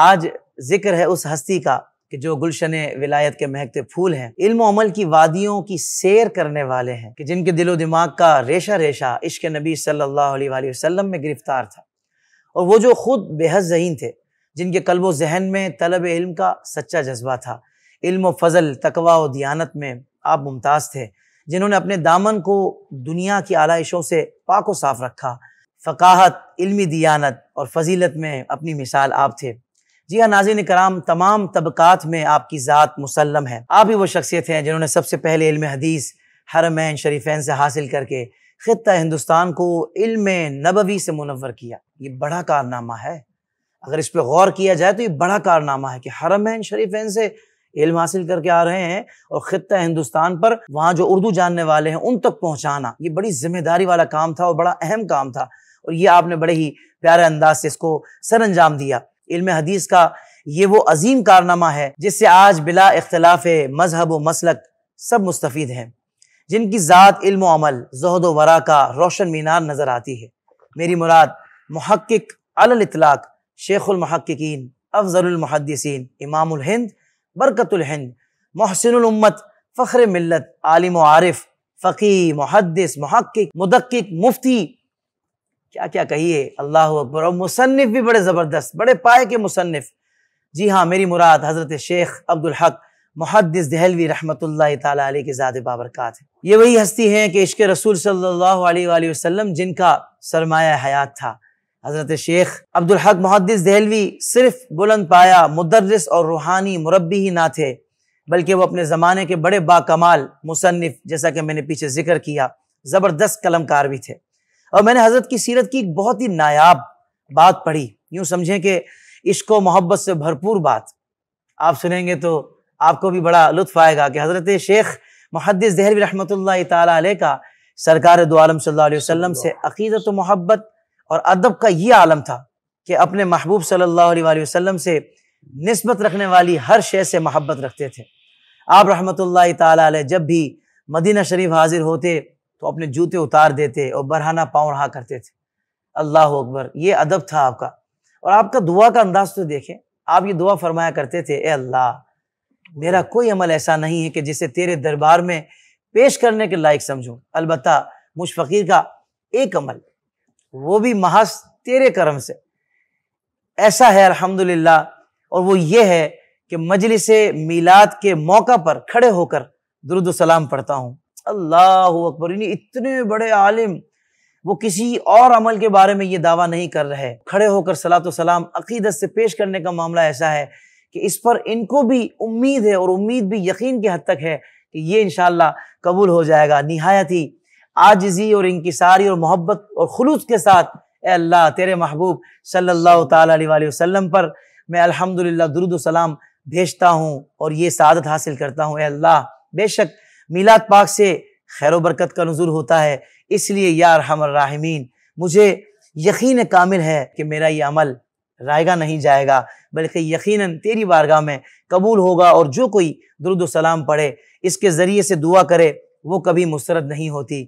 आज जिक्र है उस हस्ती का कि जो गुलशन विलायत के महकते फूल हैं इल्म अमल की वादियों की सैर करने वाले हैं कि जिनके दिलो दिमाग का रेशा रेशा इश्क नबी सल्लल्लाहु अलैहि वसल्लम में गिरफ्तार था और वो जो ख़ुद बेहद जहीन थे जिनके कल्ब जहन में तलब इल्म का सच्चा जज्बा था इल्म फ़ज़ल तकवा और दियानत में आप मुमताज़ थे जिन्होंने अपने दामन को दुनिया की आलाइशों से पाक व साफ रखा फ़काहत इल्मी दियानत और फजीलत में अपनी मिसाल आप थे जी हाँ नाजिन कराम तमाम तबकात में आपकी ज़ात मुसलम है आप ही वो शख्सियत हैं जिन्होंने सबसे पहले इल्म हदीस हरमैन शरीफैन से हासिल करके ख़त्ता हिंदुस्तान को इल्म नबवी से मुनवर किया ये बड़ा कारनामा है अगर इस पर गौर किया जाए तो ये बड़ा कारनामा है कि हरमैन शरीफैन से इल्म हासिल करके आ रहे हैं और ख़त हिंदुस्तान पर वहाँ जो उर्दू जानने वाले हैं उन तक पहुँचाना ये बड़ी जिम्मेदारी वाला काम था और बड़ा अहम काम था और ये आपने बड़े ही प्यारे अंदाज से इसको सर अंजाम दिया इल्म हदीस का ये वो अजीम कारनामा है जिससे आज बिला इख्तलाफ मजहब व मसलक सब मुस्तफ़ हैं जिनकी ज़ात इल्म अमल जहद व वरा का रोशन मीनार नज़र आती है मेरी मुराद महक्क अलतलाक शेखुलमहक्कीन अफजलमहदसिन बरकतुल हिंद मोहसिनमत फ़ख्र मिलत आलिम आरिफ फ़की मुहदस महक्क मुदक्क मुफ्ती क्या क्या कहिए अल्लाह अकबर और मुसनफ़ भी बड़े ज़बरदस्त बड़े पाए के मुसनफ़ जी हाँ मेरी मुराद हज़रत शेख अब्दुल हक मुहदस दहलवी रहमत ताली के ज़्यादा बाबरकत है ये वही हस्ती हैं कि इश्क रसूल सल्लाम जिनका सरमाया हयात था हज़रत शेख अब्दुल हक मुहदस दहलवी सिर्फ बुलंद पाया मुदरस और रूहानी मुरबी ही ना थे बल्कि वो अपने ज़माने के बड़े बाकमाल मुसनफ़ जैसा कि मैंने पीछे जिक्र किया ज़बरदस्त कलमकार भी थे और मैंने हजरत की सीरत की एक बहुत ही नायाब बात पढ़ी यूं समझें कि इश्को मोहब्बत से भरपूर बात आप सुनेंगे तो आपको भी बड़ा लुत्फ आएगा कि हज़रत शेख मुहदस दहरवी रहमत ला का सरकार दोआलम आलम अलैहि से अकीदत मोहब्बत और अदब का ये आलम था कि अपने महबूब सल्ला वसलम से नस्बत रखने वाली हर शे से महब्बत रखते थे आप रहमत ला जब भी मदीना शरीफ हाजिर होते तो अपने जूते उतार देते और बरहाना पाँव रहा करते थे अल्लाह अकबर ये अदब था आपका और आपका दुआ का अंदाज तो देखें आप ये दुआ फरमाया करते थे ए अल्लाह मेरा कोई अमल ऐसा नहीं है कि जिसे तेरे दरबार में पेश करने के लायक समझूँ अलबत् मुझ फ़कीर का एक अमल वो भी महज तेरे करम से ऐसा है अल्हम्दुलिल्लाह और वो ये है कि मजलिस मिलाद के मौका पर खड़े होकर दुरुद सलाम पढ़ता हूँ अल्लाह अकबर इतने बड़े आलिम वो किसी और अमल के बारे में ये दावा नहीं कर रहे खड़े होकर सलात सलाम अकीदत से पेश करने का मामला ऐसा है कि इस पर इनको भी उम्मीद है और उम्मीद भी यकीन के हद तक है कि ये इन कबूल हो जाएगा नहायत ही आजजी और इंकसारी और मोहब्बत और खलूस के साथ ए अल्लाह तेरे महबूब सल्लल्लाहु अलैहि पर मैं अल्हम्दुलिल्लाह दुरुद सलाम भेजता हूँ और ये सादत हासिल करता हूँ अल्लाह बेशक मिलाद पाक से खैर बरकत का नजूर होता है इसलिए यार राहमीन मुझे यकीन कामिल है कि मेरा ये अमल रायगा नहीं जाएगा बल्कि यकीनन तेरी बारगाह में कबूल होगा और जो कोई दुरुद सलाम पढ़े इसके ज़रिए से दुआ करे वो कभी मुसरत नहीं होती